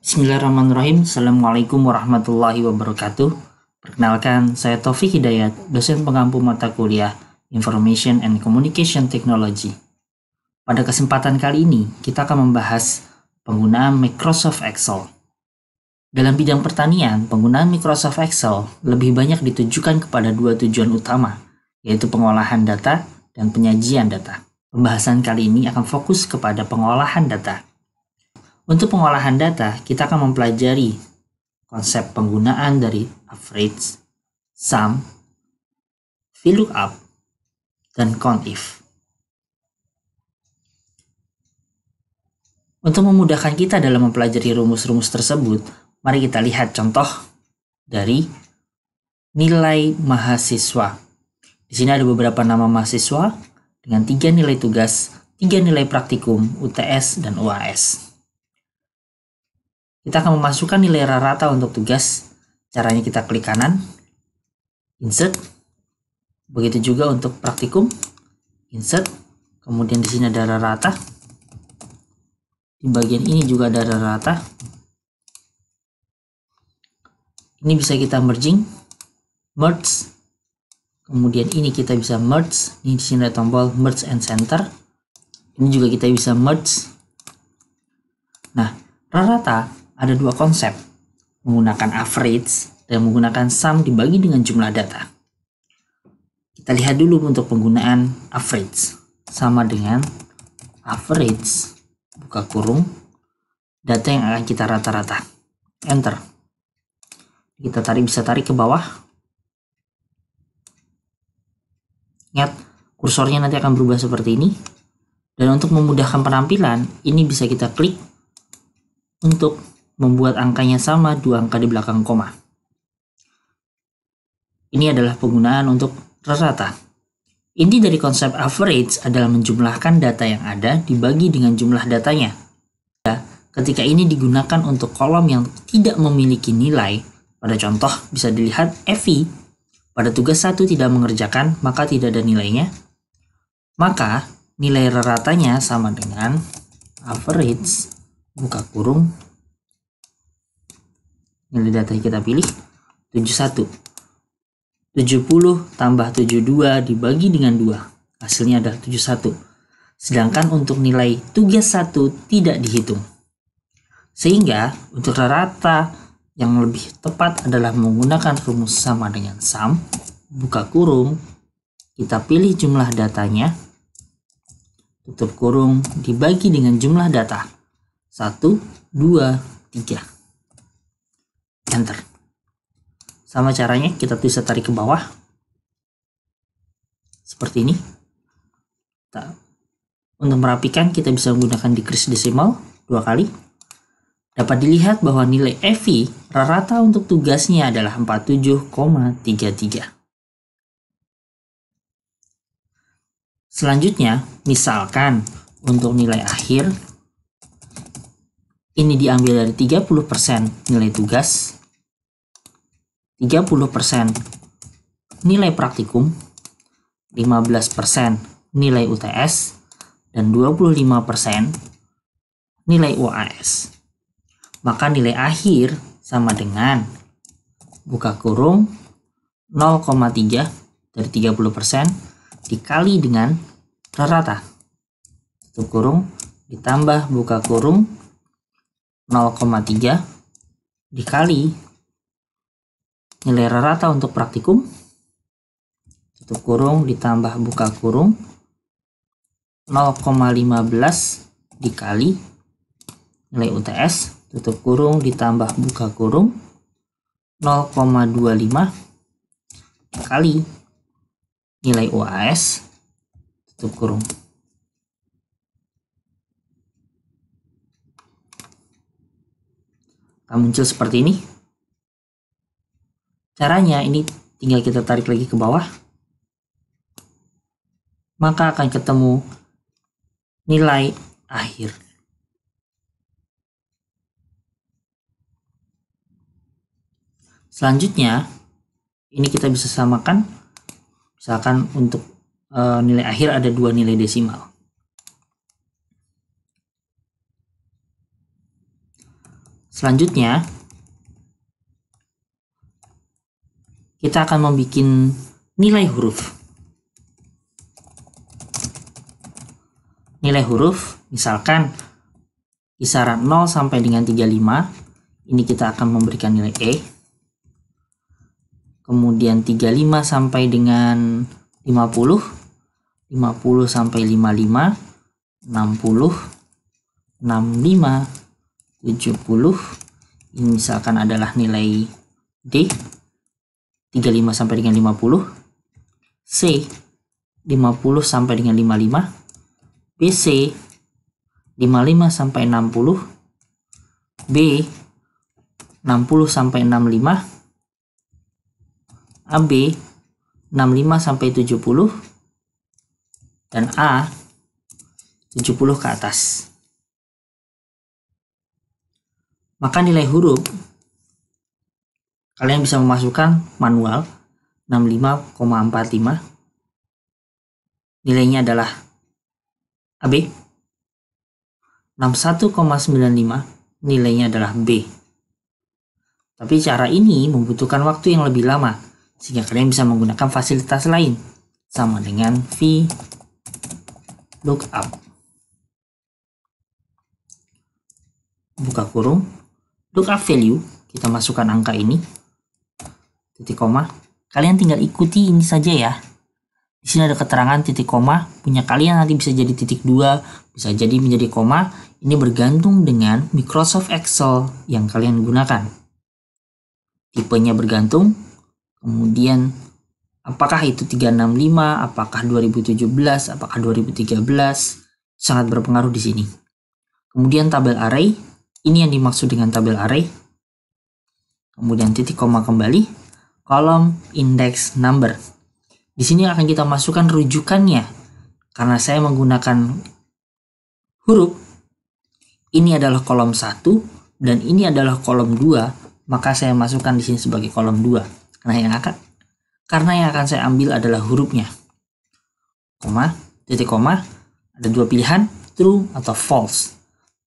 Bismillahirrahmanirrahim. Assalamualaikum warahmatullahi wabarakatuh. Perkenalkan, saya Taufik Hidayat, dosen pengampu mata kuliah Information and Communication Technology. Pada kesempatan kali ini, kita akan membahas penggunaan Microsoft Excel. Dalam bidang pertanian, penggunaan Microsoft Excel lebih banyak ditujukan kepada dua tujuan utama, yaitu pengolahan data dan penyajian data. Pembahasan kali ini akan fokus kepada pengolahan data, untuk pengolahan data, kita akan mempelajari konsep penggunaan dari average, sum, VLOOKUP, dan COUNTIF. Untuk memudahkan kita dalam mempelajari rumus-rumus tersebut, mari kita lihat contoh dari nilai mahasiswa. Di sini ada beberapa nama mahasiswa dengan tiga nilai tugas, tiga nilai praktikum, UTS, dan UAS. Kita akan memasukkan nilai rata rata untuk tugas. Caranya kita klik kanan, insert. Begitu juga untuk praktikum, insert. Kemudian di sini ada rata. Di bagian ini juga ada rata. Ini bisa kita merging, merge. Kemudian ini kita bisa merge. Ini di sini ada tombol merge and center. Ini juga kita bisa merge. Nah, rata rata ada dua konsep, menggunakan average dan menggunakan sum dibagi dengan jumlah data. Kita lihat dulu untuk penggunaan average. Sama dengan average, buka kurung, data yang akan kita rata-rata. Enter. Kita tarik, bisa tarik ke bawah. Ingat, kursornya nanti akan berubah seperti ini. Dan untuk memudahkan penampilan, ini bisa kita klik untuk membuat angkanya sama dua angka di belakang koma. Ini adalah penggunaan untuk rata. Inti dari konsep average adalah menjumlahkan data yang ada dibagi dengan jumlah datanya. Ketika ini digunakan untuk kolom yang tidak memiliki nilai, pada contoh bisa dilihat FI, pada tugas satu tidak mengerjakan maka tidak ada nilainya, maka nilai ratanya sama dengan average buka kurung Nilai data yang kita pilih 71. 70 tambah 72 dibagi dengan 2. Hasilnya adalah 71. Sedangkan untuk nilai tugas 1 tidak dihitung. Sehingga untuk rata yang lebih tepat adalah menggunakan rumus sama dengan sum, buka kurung, kita pilih jumlah datanya, tutup kurung, dibagi dengan jumlah data. 1, 2, 3 enter sama caranya kita bisa tarik ke bawah seperti ini nah, untuk merapikan kita bisa menggunakan decrease decimal dua kali dapat dilihat bahwa nilai evi rata-rata untuk tugasnya adalah 47,33 Selanjutnya, misalkan untuk nilai akhir, ini diambil dari 30% nilai tugas, 30% nilai praktikum, 15% nilai UTS, dan 25% nilai UAS. Maka nilai akhir sama dengan buka kurung 0,3 dari 30% dikali dengan rata-rata. Tutup kurung ditambah buka kurung 0,3 dikali nilai rata rata untuk praktikum tutup kurung ditambah buka kurung 0,15 dikali nilai UTS tutup kurung ditambah buka kurung 0,25 kali nilai UAS tutup kurung akan muncul seperti ini Caranya ini tinggal kita tarik lagi ke bawah. Maka akan ketemu nilai akhir. Selanjutnya, ini kita bisa samakan. Misalkan untuk e, nilai akhir ada dua nilai desimal. Selanjutnya, kita akan membuat nilai huruf. Nilai huruf, misalkan kisaran 0 sampai dengan 35, ini kita akan memberikan nilai E. Kemudian 35 sampai dengan 50, 50 sampai 55, 60, 65, 70, ini misalkan adalah nilai D. 35 sampai dengan 50, C 50 sampai dengan 55, BC 55 sampai 60, B 60 sampai 65, AB 65 sampai 70 dan A 70 ke atas. Maka nilai huruf kalian bisa memasukkan manual 65,45 nilainya adalah AB 61,95 nilainya adalah B tapi cara ini membutuhkan waktu yang lebih lama sehingga kalian bisa menggunakan fasilitas lain sama dengan V lookup buka kurung lookup value kita masukkan angka ini titik koma, kalian tinggal ikuti ini saja ya. Di sini ada keterangan titik koma, punya kalian nanti bisa jadi titik dua, bisa jadi menjadi koma. Ini bergantung dengan Microsoft Excel yang kalian gunakan. Tipenya bergantung, kemudian apakah itu 365, apakah 2017, apakah 2013, sangat berpengaruh di sini. Kemudian tabel array, ini yang dimaksud dengan tabel array. Kemudian titik koma kembali, kolom index number. Di sini akan kita masukkan rujukannya. Karena saya menggunakan huruf, ini adalah kolom 1 dan ini adalah kolom 2, maka saya masukkan di sini sebagai kolom 2. Karena yang akan karena yang akan saya ambil adalah hurufnya. Koma, titik koma, ada dua pilihan, true atau false.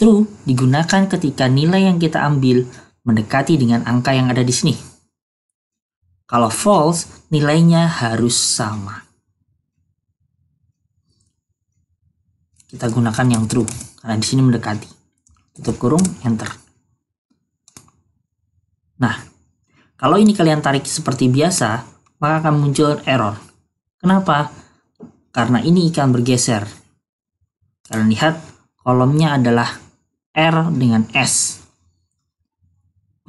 True digunakan ketika nilai yang kita ambil mendekati dengan angka yang ada di sini. Kalau false, nilainya harus sama. Kita gunakan yang true, karena di sini mendekati. Tutup kurung, enter. Nah, kalau ini kalian tarik seperti biasa, maka akan muncul error. Kenapa? Karena ini ikan bergeser. Kalian lihat, kolomnya adalah R dengan S.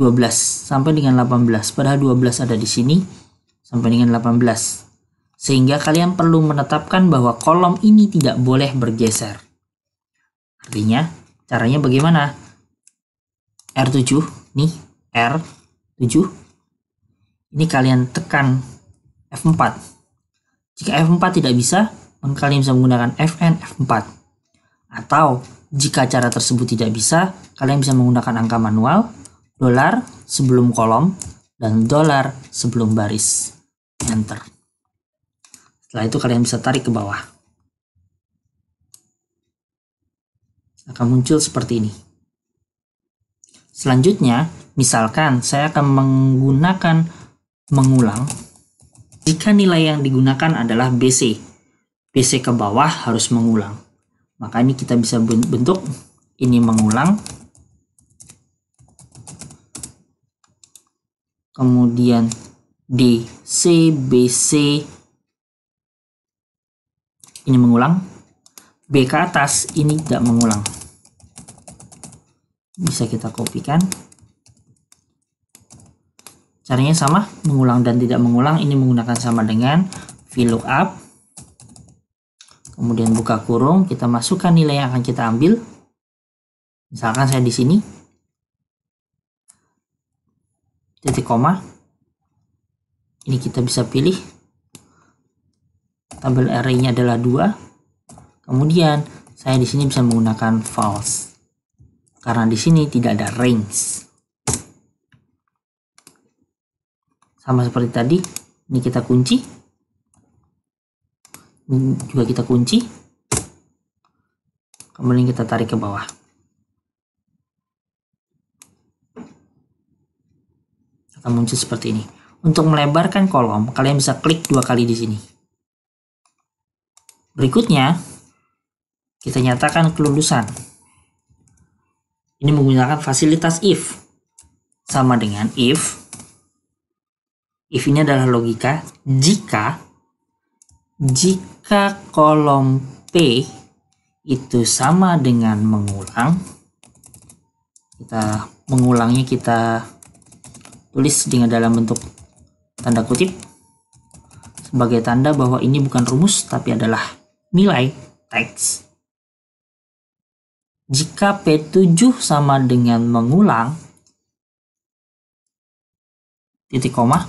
12 sampai dengan 18. Padahal 12 ada di sini sampai dengan 18. Sehingga kalian perlu menetapkan bahwa kolom ini tidak boleh bergeser. Artinya, caranya bagaimana? R7, nih, R7. Ini kalian tekan F4. Jika F4 tidak bisa, maka kalian bisa menggunakan Fn F4. Atau jika cara tersebut tidak bisa, kalian bisa menggunakan angka manual dolar sebelum kolom dan dolar sebelum baris. Enter. Setelah itu kalian bisa tarik ke bawah. Akan muncul seperti ini. Selanjutnya, misalkan saya akan menggunakan mengulang jika nilai yang digunakan adalah BC. BC ke bawah harus mengulang. Maka ini kita bisa bentuk ini mengulang kemudian D, C, B, C, ini mengulang, B ke atas, ini tidak mengulang. Bisa kita kopikan. Caranya sama, mengulang dan tidak mengulang, ini menggunakan sama dengan VLOOKUP, kemudian buka kurung, kita masukkan nilai yang akan kita ambil. Misalkan saya di sini, koma ini kita bisa pilih tabel range-nya adalah dua kemudian saya di sini bisa menggunakan false karena di sini tidak ada range sama seperti tadi ini kita kunci ini juga kita kunci kemudian kita tarik ke bawah akan muncul seperti ini. Untuk melebarkan kolom, kalian bisa klik dua kali di sini. Berikutnya, kita nyatakan kelulusan. Ini menggunakan fasilitas if. Sama dengan if. If ini adalah logika jika jika kolom P itu sama dengan mengulang kita mengulangnya kita tulis dengan dalam bentuk tanda kutip sebagai tanda bahwa ini bukan rumus tapi adalah nilai teks. Jika P7 sama dengan mengulang titik koma,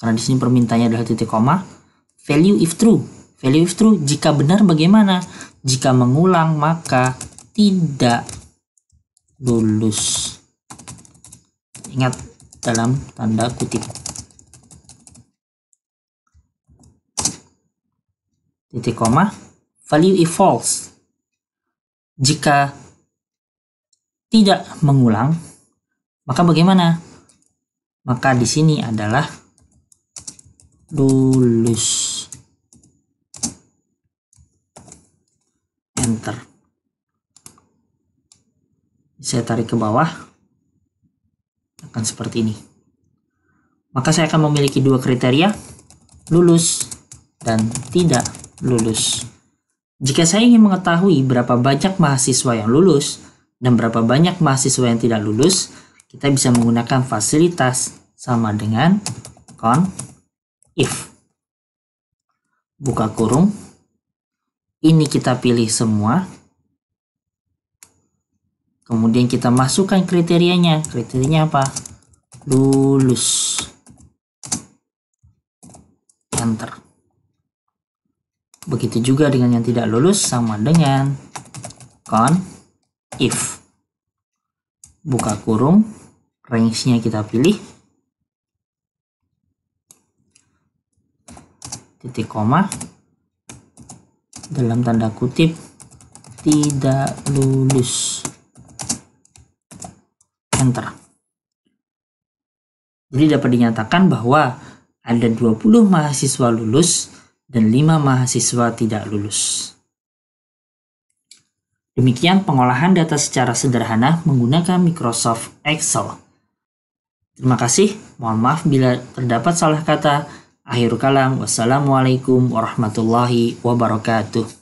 karena di sini permintaannya adalah titik koma, value if true. Value if true, jika benar bagaimana? Jika mengulang maka tidak lulus. Ingat, dalam tanda kutip. Titik koma, value if false. Jika tidak mengulang, maka bagaimana? Maka di sini adalah lulus. Enter. Saya tarik ke bawah akan seperti ini. Maka saya akan memiliki dua kriteria, lulus dan tidak lulus. Jika saya ingin mengetahui berapa banyak mahasiswa yang lulus dan berapa banyak mahasiswa yang tidak lulus, kita bisa menggunakan fasilitas sama dengan con if. Buka kurung. Ini kita pilih semua, Kemudian kita masukkan kriterianya. Kriterianya apa? Lulus. Enter. Begitu juga dengan yang tidak lulus sama dengan con if. Buka kurung, range-nya kita pilih. Titik koma. Dalam tanda kutip tidak lulus enter. Jadi dapat dinyatakan bahwa ada 20 mahasiswa lulus dan 5 mahasiswa tidak lulus. Demikian pengolahan data secara sederhana menggunakan Microsoft Excel. Terima kasih, mohon maaf bila terdapat salah kata. Akhir kalam, wassalamualaikum warahmatullahi wabarakatuh.